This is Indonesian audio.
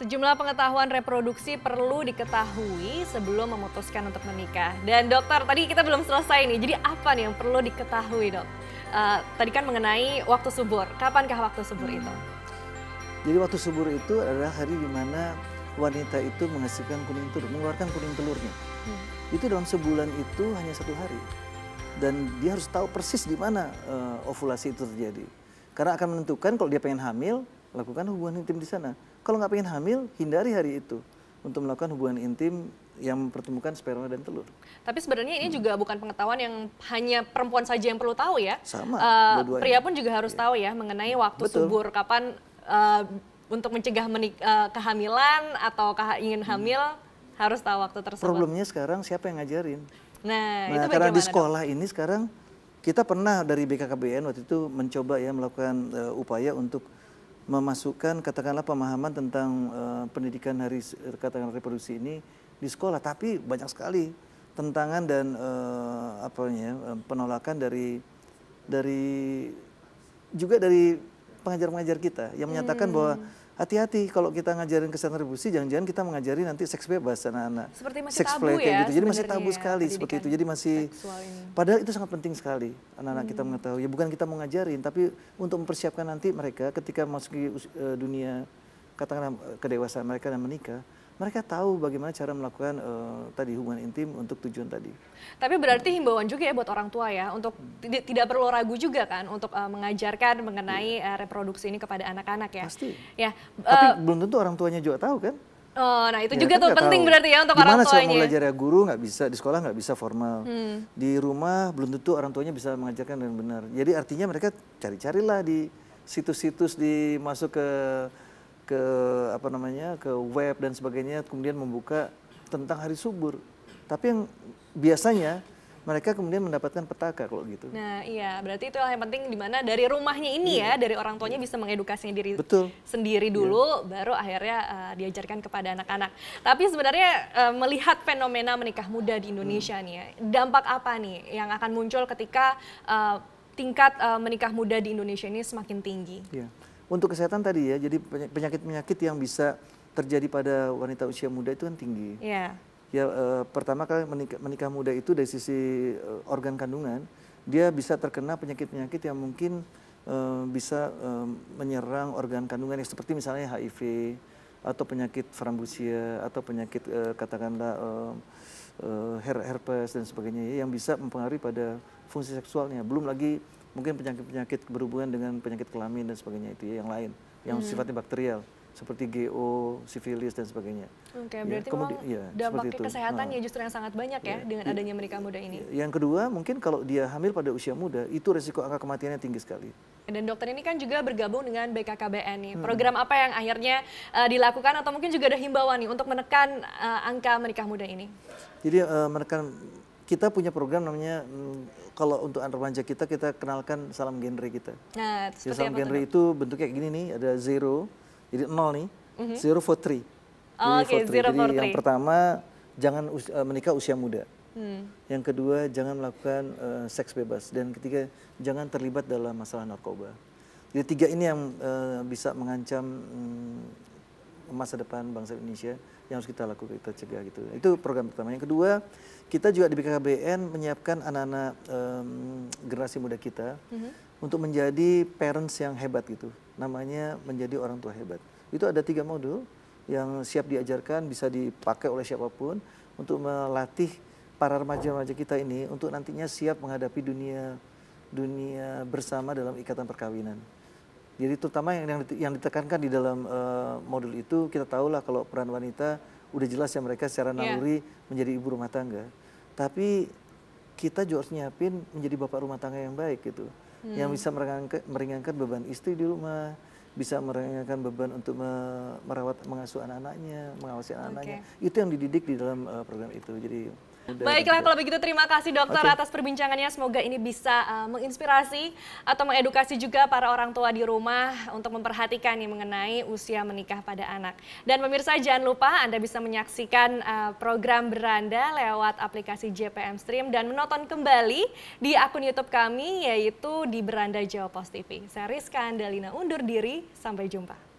Sejumlah pengetahuan reproduksi perlu diketahui sebelum memutuskan untuk menikah. Dan dokter, tadi kita belum selesai nih. Jadi apa nih yang perlu diketahui, dok? Uh, tadi kan mengenai waktu subur. Kapankah waktu subur hmm. itu? Jadi waktu subur itu adalah hari di mana wanita itu menghasilkan kuning telur, mengeluarkan kuning telurnya. Hmm. Itu dalam sebulan itu hanya satu hari. Dan dia harus tahu persis di mana uh, ovulasi itu terjadi. Karena akan menentukan kalau dia pengen hamil, lakukan hubungan intim di sana kalau nggak pengen hamil, hindari hari itu untuk melakukan hubungan intim yang mempertemukan sperma dan telur. Tapi sebenarnya ini hmm. juga bukan pengetahuan yang hanya perempuan saja yang perlu tahu ya. Sama. Uh, pria pun juga harus yeah. tahu ya mengenai waktu Betul. subur kapan uh, untuk mencegah uh, kehamilan atau ke ingin hmm. hamil hmm. harus tahu waktu tersebut. Problemnya sekarang siapa yang ngajarin? Nah, nah itu karena di sekolah dong? ini sekarang kita pernah dari BKKBN waktu itu mencoba ya melakukan uh, upaya untuk memasukkan katakanlah pemahaman tentang uh, pendidikan hari katakanlah reproduksi ini di sekolah tapi banyak sekali tentangan dan uh, ya penolakan dari dari juga dari pengajar-pengajar kita yang menyatakan hmm. bahwa hati-hati kalau kita ngajarin kesehatan reproduksi jangan-jangan kita mengajari nanti seks bebas anak-anak seks tabu play, ya, kayak gitu jadi masih tabu ya, sekali seperti itu jadi masih padahal itu sangat penting sekali anak-anak hmm. kita mengetahui ya bukan kita mengajarin tapi untuk mempersiapkan nanti mereka ketika masuk ke eh, dunia katakanlah eh, kedewasaan mereka dan menikah, mereka tahu bagaimana cara melakukan uh, tadi hubungan intim untuk tujuan tadi. Tapi berarti himbauan juga ya buat orang tua ya untuk tidak, tidak perlu ragu juga kan untuk uh, mengajarkan mengenai yeah. Iya. uh, reproduksi ini kepada anak-anak ya. Pasti. Ya. Tapi belum tentu orang tuanya juga tahu kan? Oh, nah itu ya, juga kan tuh penting tahu. berarti ya untuk Dimana orang tuanya. Gimana belajar ya guru nggak bisa di sekolah nggak bisa formal, hmm. di rumah belum tentu orang tuanya bisa mengajarkan dengan benar. Jadi artinya mereka cari-carilah di situs-situs di masuk ke ke apa namanya ke web dan sebagainya kemudian membuka tentang hari subur. Tapi yang biasanya mereka kemudian mendapatkan petaka kalau gitu. Nah iya, berarti itu yang penting dimana dari rumahnya ini iya. ya, dari orang tuanya iya. bisa mengedukasinya diri Betul. sendiri iya. dulu, iya. baru akhirnya uh, diajarkan kepada anak-anak. Tapi sebenarnya uh, melihat fenomena menikah muda di Indonesia hmm. nih, ya, dampak apa nih yang akan muncul ketika uh, tingkat uh, menikah muda di Indonesia ini semakin tinggi? Iya untuk kesehatan tadi ya, jadi penyakit-penyakit yang bisa terjadi pada wanita usia muda itu kan tinggi. Yeah. Ya, e, pertama kali menikah, menikah muda itu dari sisi e, organ kandungan, dia bisa terkena penyakit-penyakit yang mungkin e, bisa e, menyerang organ kandungan yang seperti misalnya HIV atau penyakit frambusia atau penyakit e, katakanlah e, herpes dan sebagainya ya, yang bisa mempengaruhi pada fungsi seksualnya. Belum lagi mungkin penyakit-penyakit berhubungan dengan penyakit kelamin dan sebagainya itu ya, yang lain yang hmm. sifatnya bakterial seperti GO, sifilis dan sebagainya. Oke, okay, ya, berarti ya, memang ya, dampaknya kesehatannya nah. justru yang sangat banyak ya, ya dengan ya. adanya mereka muda ini. Ya, yang kedua, mungkin kalau dia hamil pada usia muda, itu resiko angka kematiannya tinggi sekali. Dan dokter ini kan juga bergabung dengan BKKBN nih. Hmm. Program apa yang akhirnya uh, dilakukan atau mungkin juga ada himbauan nih untuk menekan uh, angka menikah muda ini? Jadi uh, menekan kita punya program namanya mm, kalau untuk anak remaja kita kita kenalkan salam genre kita. Nah, ya, salam genre itu, itu bentuknya gini nih, ada zero, jadi nol nih, mm -hmm. zero for three. Oh, okay, zero jadi for three. yang pertama jangan us eh, menikah usia muda. Hmm. Yang kedua jangan melakukan uh, seks bebas dan ketiga jangan terlibat dalam masalah narkoba. Jadi tiga ini yang uh, bisa mengancam um, masa depan bangsa Indonesia yang harus kita lakukan kita cegah gitu itu program pertama yang kedua kita juga di BKKBN menyiapkan anak-anak um, generasi muda kita mm -hmm. untuk menjadi parents yang hebat gitu namanya menjadi orang tua hebat itu ada tiga modul yang siap diajarkan bisa dipakai oleh siapapun untuk melatih para remaja-remaja kita ini untuk nantinya siap menghadapi dunia dunia bersama dalam ikatan perkawinan. Jadi terutama yang yang ditekankan di dalam uh, modul itu kita tahulah kalau peran wanita udah jelas ya mereka secara iya. naluri yeah. menjadi ibu rumah tangga. Tapi kita juga harus nyiapin menjadi bapak rumah tangga yang baik gitu. Hmm. Yang bisa meringankan, meringankan beban istri di rumah, bisa meringankan beban untuk merawat mengasuh anak-anaknya, mengawasi anak-anaknya. Okay. Itu yang dididik di dalam uh, program itu. Jadi Baiklah kalau begitu terima kasih dokter okay. atas perbincangannya. Semoga ini bisa uh, menginspirasi atau mengedukasi juga para orang tua di rumah untuk memperhatikan nih mengenai usia menikah pada anak. Dan pemirsa jangan lupa Anda bisa menyaksikan uh, program Beranda lewat aplikasi JPM Stream dan menonton kembali di akun YouTube kami yaitu di Beranda Jawa Post TV. Saya Rizka Andalina undur diri, sampai jumpa.